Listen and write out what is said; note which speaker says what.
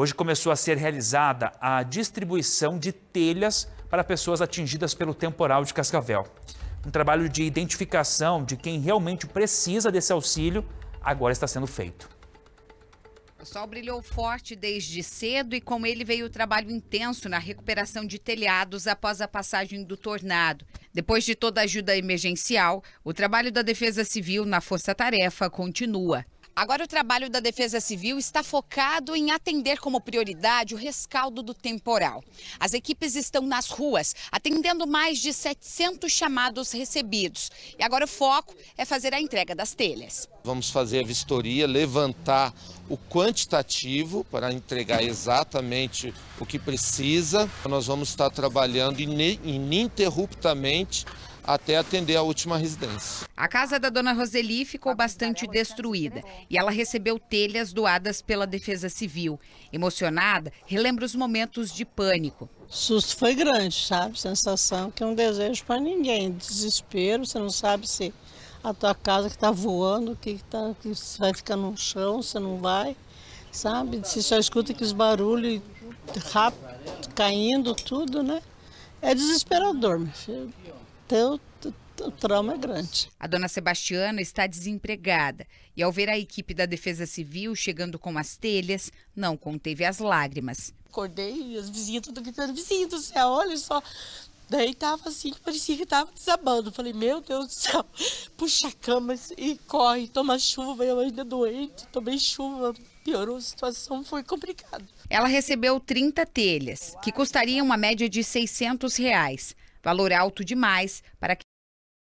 Speaker 1: Hoje começou a ser realizada a distribuição de telhas para pessoas atingidas pelo temporal de Cascavel. Um trabalho de identificação de quem realmente precisa desse auxílio agora está sendo feito.
Speaker 2: O sol brilhou forte desde cedo e com ele veio o trabalho intenso na recuperação de telhados após a passagem do tornado. Depois de toda a ajuda emergencial, o trabalho da Defesa Civil na Força Tarefa continua. Agora, o trabalho da Defesa Civil está focado em atender como prioridade o rescaldo do temporal. As equipes estão nas ruas, atendendo mais de 700 chamados recebidos. E agora o foco é fazer a entrega das telhas.
Speaker 3: Vamos fazer a vistoria, levantar o quantitativo para entregar exatamente o que precisa. Nós vamos estar trabalhando ininterruptamente até atender a última residência.
Speaker 2: A casa da dona Roseli ficou bastante destruída e ela recebeu telhas doadas pela Defesa Civil. Emocionada, relembra os momentos de pânico. O susto foi grande, sabe? Sensação
Speaker 4: que é um desejo para ninguém. Desespero, você não sabe se a tua casa que está voando, que, tá, que vai ficar no chão, você não vai, sabe? Você só escuta aqueles barulhos rápido, caindo, tudo, né? É desesperador,
Speaker 2: meu filho até o, o trauma é grande. A dona Sebastiana está desempregada e, ao ver a equipe da Defesa Civil chegando com as telhas, não conteve as lágrimas.
Speaker 5: Acordei e as vizinhas tudo gritando: vizinho do céu, né? olha só. Daí tava assim, parecia que tava desabando. Falei, meu Deus do céu, puxa a cama e corre, toma chuva. Eu ainda doente, tomei chuva, piorou a situação, foi complicado.
Speaker 2: Ela recebeu 30 telhas, que custariam uma média de 600 reais valor alto demais para que